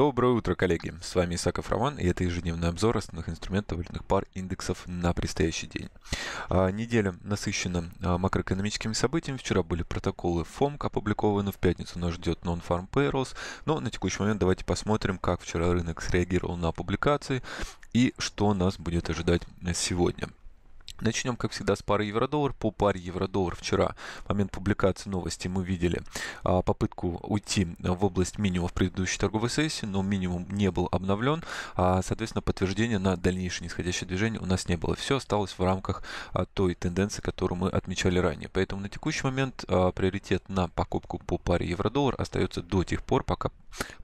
Доброе утро, коллеги! С вами Исаков Роман, и это ежедневный обзор основных инструментов валютных пар индексов на предстоящий день. А, неделя насыщена а, макроэкономическими событиями. Вчера были протоколы ФОМК опубликованы, в пятницу нас ждет Non-Farm Payrolls. Но на текущий момент давайте посмотрим, как вчера рынок среагировал на публикации и что нас будет ожидать э, сегодня. Начнем, как всегда, с пары евро-доллар. По паре евро-доллар вчера, в момент публикации новости, мы видели а, попытку уйти в область минимума в предыдущей торговой сессии, но минимум не был обновлен. А, соответственно, подтверждения на дальнейшее нисходящее движение у нас не было. Все осталось в рамках а, той тенденции, которую мы отмечали ранее. Поэтому на текущий момент а, приоритет на покупку по паре евро-доллар остается до тех пор, пока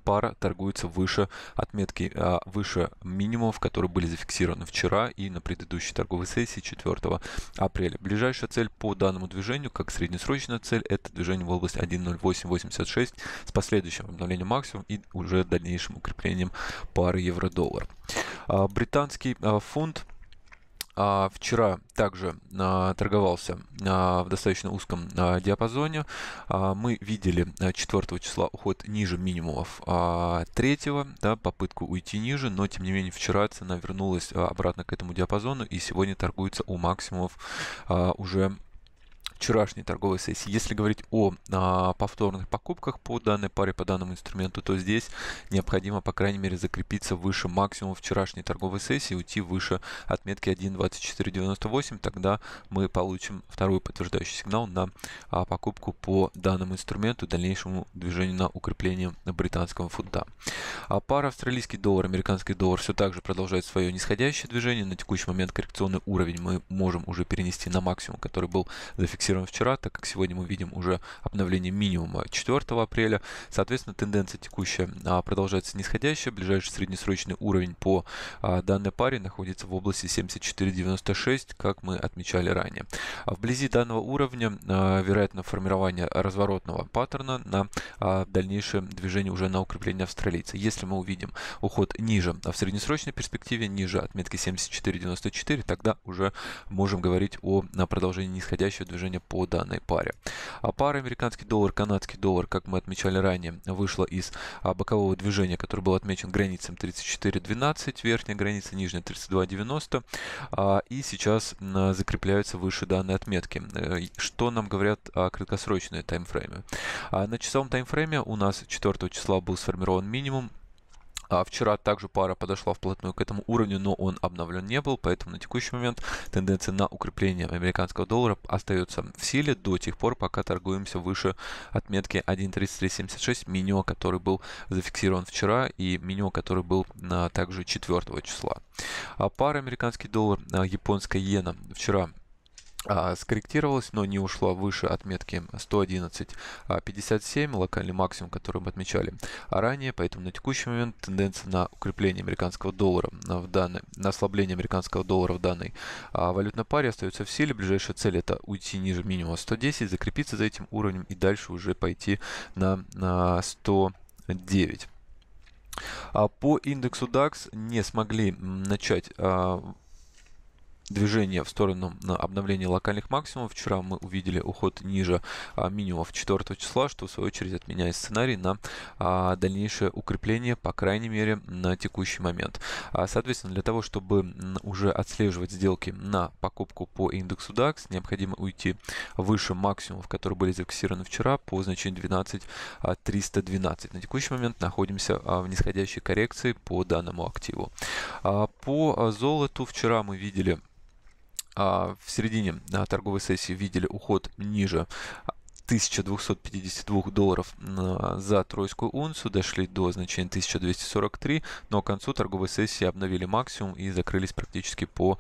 пара торгуется выше отметки, а, выше минимумов, которые были зафиксированы вчера и на предыдущей торговой сессии 4 4 апреля. Ближайшая цель по данному движению, как среднесрочная цель, это движение в область 1.0886 с последующим обновлением максимума и уже дальнейшим укреплением пары евро-доллар. А, британский а, фунт а, вчера также а, торговался а, в достаточно узком а, диапазоне. А, мы видели 4 а, числа уход ниже минимумов а, 3, да, попытку уйти ниже, но тем не менее вчера цена вернулась а, обратно к этому диапазону и сегодня торгуется у максимумов а, уже вчерашней торговой сессии. Если говорить о а, повторных покупках по данной паре, по данному инструменту, то здесь необходимо, по крайней мере, закрепиться выше максимума вчерашней торговой сессии, уйти выше отметки 1.2498, тогда мы получим второй подтверждающий сигнал на а, покупку по данному инструменту, дальнейшему движению на укрепление британского фунта. А пара австралийский доллар, американский доллар все также продолжает свое нисходящее движение. На текущий момент коррекционный уровень мы можем уже перенести на максимум, который был зафиксирован зафиксирован вчера, так как сегодня мы видим уже обновление минимума 4 апреля. Соответственно, тенденция текущая а, продолжается нисходящая. Ближайший среднесрочный уровень по а, данной паре находится в области 74.96, как мы отмечали ранее. А вблизи данного уровня вероятно формирование разворотного паттерна на дальнейшее движение уже на укрепление австралийца. Если мы увидим уход ниже, а в среднесрочной перспективе ниже отметки 74.94, тогда уже можем говорить о продолжении нисходящего движения сегодня по данной паре. А пара американский доллар, канадский доллар, как мы отмечали ранее, вышла из а, бокового движения, который был отмечен границам 34.12, верхняя граница, нижняя 32.90, а, и сейчас закрепляются выше данной отметки. Э, что нам говорят о краткосрочной таймфрейме? А на часовом таймфрейме у нас 4 числа был сформирован минимум, а вчера также пара подошла вплотную к этому уровню, но он обновлен не был, поэтому на текущий момент тенденция на укрепление американского доллара остается в силе до тех пор, пока торгуемся выше отметки 1.3376 меню, который был зафиксирован вчера и меню, который был а, также 4 числа. А пара американский доллар, а, японская иена вчера а, скорректировалась, но не ушла выше отметки 111.57, локальный максимум, который мы отмечали ранее, поэтому на текущий момент тенденция на укрепление американского доллара в данной, на ослабление американского доллара в данной а, валютной паре остается в силе. Ближайшая цель это уйти ниже минимума 110, закрепиться за этим уровнем и дальше уже пойти на, на 109. А, по индексу DAX не смогли начать движение в сторону обновления локальных максимумов. Вчера мы увидели уход ниже а, минимумов 4 числа, что в свою очередь отменяет сценарий на а, дальнейшее укрепление, по крайней мере, на текущий момент. А, соответственно, для того, чтобы уже отслеживать сделки на покупку по индексу DAX, необходимо уйти выше максимумов, которые были зафиксированы вчера по значению 12312. А, на текущий момент находимся в нисходящей коррекции по данному активу. По золоту вчера мы видели а, в середине а, торговой сессии видели уход ниже 1252 долларов а, за тройскую унцию, дошли до значения 1243, но к концу торговой сессии обновили максимум и закрылись практически по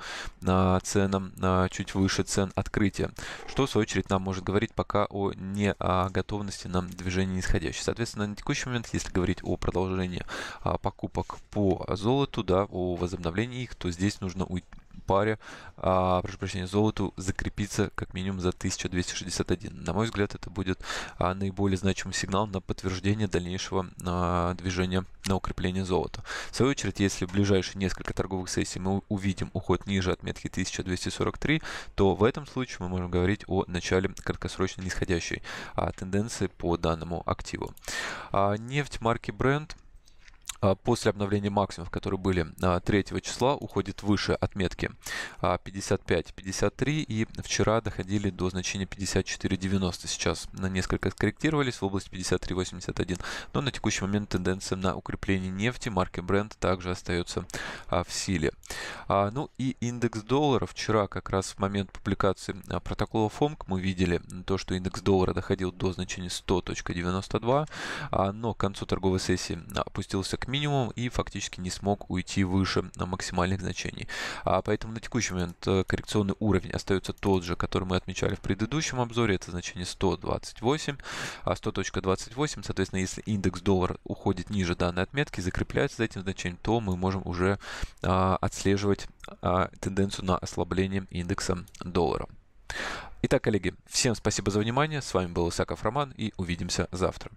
ценам чуть выше цен открытия, что в свою очередь нам может говорить пока о не о готовности нам движения нисходящее. Соответственно, на текущий момент, если говорить о продолжении покупок по золоту, да, о возобновлении их, то здесь нужно уйти паре, а, прошу прощения, золоту закрепиться как минимум за 1261. На мой взгляд, это будет а, наиболее значимый сигнал на подтверждение дальнейшего а, движения на укрепление золота. В свою очередь, если в ближайшие несколько торговых сессий мы увидим уход ниже отметки 1243, то в этом случае мы можем говорить о начале краткосрочной нисходящей а, тенденции по данному активу. А, нефть марки Brent – а, после обновления максимумов, которые были 3 а, числа, уходит выше отметки 55-53 а, и вчера доходили до значения 54-90. Сейчас на несколько скорректировались в область 53-81, но на текущий момент тенденция на укрепление нефти марки Brent также остается в силе. А, ну и индекс доллара. Вчера как раз в момент публикации а, протокола ФОМК мы видели то, что индекс доллара доходил до значения 100.92, а, но к концу торговой сессии а, опустился к минимуму и фактически не смог уйти выше а, максимальных значений. А, поэтому на текущий момент э, коррекционный уровень остается тот же, который мы отмечали в предыдущем обзоре. Это значение 128, 100.28. Соответственно, если индекс доллара уходит ниже данной отметки, закрепляется за этим значением, то мы можем уже а, оценивать отслеживать а, тенденцию на ослабление индекса доллара. Итак, коллеги, всем спасибо за внимание. С вами был Исаков Роман и увидимся завтра.